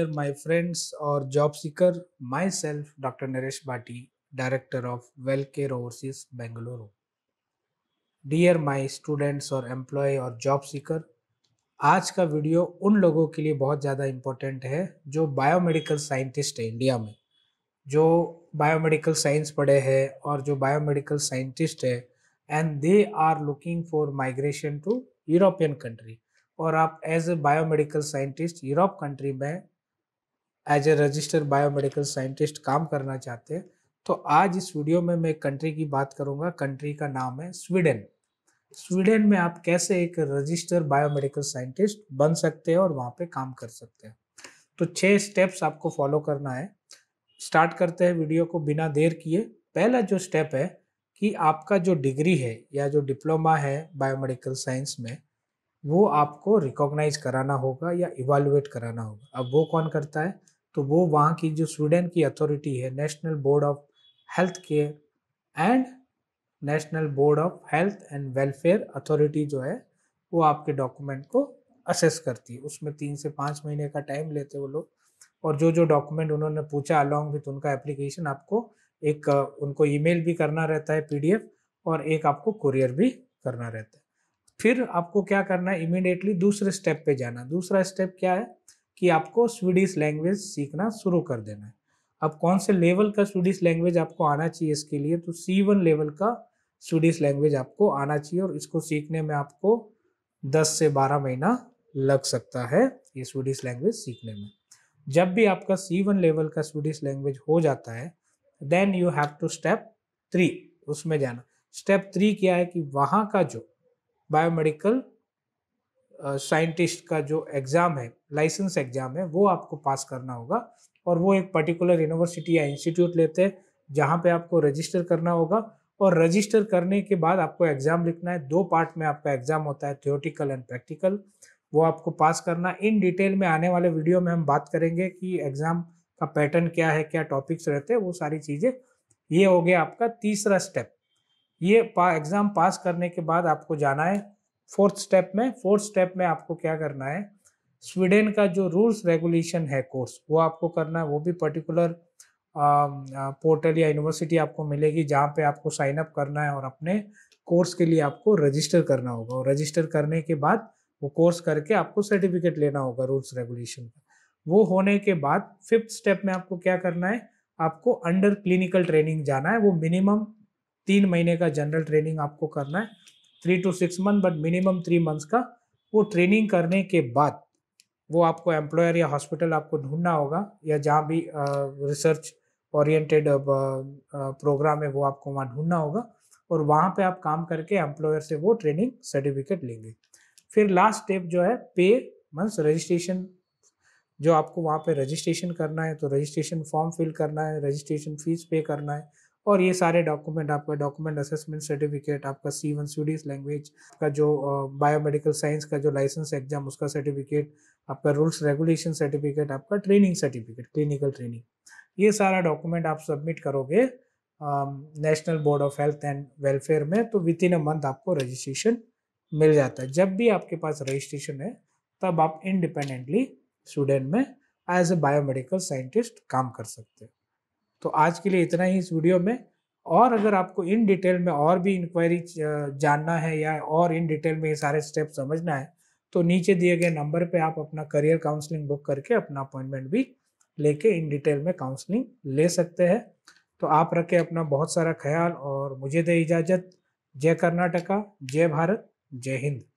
dear my friends और job seeker myself doctor Naresh Bhati director of well care overseas Bengaluru dear my students और employ और job seeker आज का video उन लोगों के लिए बहुत ज़्यादा इम्पोर्टेंट है जो बायोमेडिकल साइंटिस्ट है इंडिया में जो बायोमेडिकल साइंस पढ़े हैं और जो बायोमेडिकल साइंटिस्ट है and they are looking for migration to European country और आप as a biomedical scientist Europe country में as a registered biomedical scientist काम करना चाहते हैं तो आज इस वीडियो में मैं कंट्री की बात करूंगा कंट्री का नाम है स्वीडन स्वीडन में आप कैसे एक रजिस्टर्ड बायोमेडिकल साइंटिस्ट बन सकते हैं और वहाँ पे काम कर सकते हैं तो छह स्टेप्स आपको फॉलो करना है स्टार्ट करते हैं वीडियो को बिना देर किए पहला जो स्टेप है कि आपका जो डिग्री है या जो डिप्लोमा है बायोमेडिकल साइंस में वो आपको रिकॉग्नाइज कराना होगा या इवालुएट कराना होगा अब वो कौन करता है तो वो वहाँ की जो स्वीडन की अथॉरिटी है national board of health care and national board of health and welfare authority जो है वो आपके डॉक्यूमेंट को असेस करती है उसमें तीन से पाँच महीने का टाइम लेते वो लोग और जो जो डॉक्यूमेंट उन्होंने पूछा अलॉन्ग विथ उनका एप्लीकेशन आपको एक उनको ईमेल भी करना रहता है पीडीएफ और एक आपको कुरियर भी करना रहता है फिर आपको क्या करना है इमिडिएटली दूसरे स्टेप पे जाना दूसरा स्टेप क्या है कि आपको स्वीडिश लैंग्वेज सीखना शुरू कर देना है अब कौन से लेवल का स्वीडिश लैंग्वेज आपको आना चाहिए इसके लिए तो सी वन लेवल का स्वीडिश लैंग्वेज आपको आना चाहिए और इसको सीखने में आपको 10 से 12 महीना लग सकता है ये स्वीडिश लैंग्वेज सीखने में जब भी आपका सी वन लेवल का स्वीडिश लैंग्वेज हो जाता है then you have to step three उसमें जाना स्टेप थ्री क्या है कि वहाँ का जो बायोमेडिकल साइंटिस्ट का जो एग्ज़ाम है लाइसेंस एग्ज़ाम है वो आपको पास करना होगा और वो एक पर्टिकुलर यूनिवर्सिटी या इंस्टीट्यूट लेते हैं जहाँ पे आपको रजिस्टर करना होगा और रजिस्टर करने के बाद आपको एग्ज़ाम लिखना है दो पार्ट में आपका एग्ज़ाम होता है थियोटिकल एंड प्रैक्टिकल वो आपको पास करना इन डिटेल में आने वाले वीडियो में हम बात करेंगे कि एग्ज़ाम का पैटर्न क्या है क्या टॉपिक्स रहते हैं वो सारी चीज़ें ये हो गया आपका तीसरा स्टेप ये पा एग्ज़ाम पास करने के बाद आपको जाना है फोर्थ स्टेप में फोर्थ स्टेप में आपको क्या करना है स्वीडन का जो रूल्स रेगुलेशन है कोर्स वो आपको करना है वो भी पर्टिकुलर पोर्टल या यूनिवर्सिटी आपको मिलेगी जहाँ पे आपको साइन अप करना है और अपने कोर्स के लिए आपको रजिस्टर करना होगा और रजिस्टर करने के बाद वो कोर्स करके आपको सर्टिफिकेट लेना होगा रूल्स रेगुलेशन का वो होने के बाद फिफ्थ स्टेप में आपको क्या करना है आपको अंडर क्लिनिकल ट्रेनिंग जाना है वो मिनिमम तीन महीने का जनरल ट्रेनिंग आपको करना है three two six month but minimum three months का वो ट्रेनिंग करने के बाद वो आपको एम्प्लॉयर या हॉस्पिटल आपको ढूंढना होगा या जहाँ भी रिसर्च ओरिएंटेड प्रोग्राम है वो आपको वहाँ ढूंढना होगा और वहाँ पे आप काम करके एम्प्लॉयर से वो ट्रेनिंग सर्टिफिकेट लेंगे फिर लास्ट स्टेप जो है पे मंस रजिस्ट्रेशन जो आपको वहाँ पे रजिस्ट्रेशन करना है तो रजिस्ट्रेशन फॉर्म फिल करना है रजिस्ट्रेशन फीस पे करना है और ये सारे डॉक्यूमेंट आपका डॉक्यूमेंट असेसमेंट सर्टिफिकेट आपका सी वन स्वीडिश लैंग्वेज का जो बायोमेडिकल साइंस का जो लाइसेंस एग्जाम उसका सर्टिफिकेट आपका रूल्स रेगुलेशन सर्टिफिकेट आपका ट्रेनिंग सर्टिफिकेट क्लिनिकल ट्रेनिंग ये सारा डॉक्यूमेंट आप सबमिट करोगे national board of health and welfare में तो विद इन अ मंथ आपको रजिस्ट्रेशन मिल जाता है जब भी आपके पास रजिस्ट्रेशन है तब आप इंडिपेंडेंटली स्टूडेंट में एज ए बायोमेडिकल साइंटिस्ट काम कर सकते हैं तो आज के लिए इतना ही इस वीडियो में और अगर आपको इन डिटेल में और भी इंक्वायरी जानना है या और इन डिटेल में ये सारे स्टेप समझना है तो नीचे दिए गए नंबर पे आप अपना करियर काउंसलिंग बुक करके अपना अपॉइंटमेंट भी लेके इन डिटेल में काउंसलिंग ले सकते हैं तो आप रखें अपना बहुत सारा ख्याल और मुझे दे इजाज़त जय कर्नाटका जय भारत जय हिंद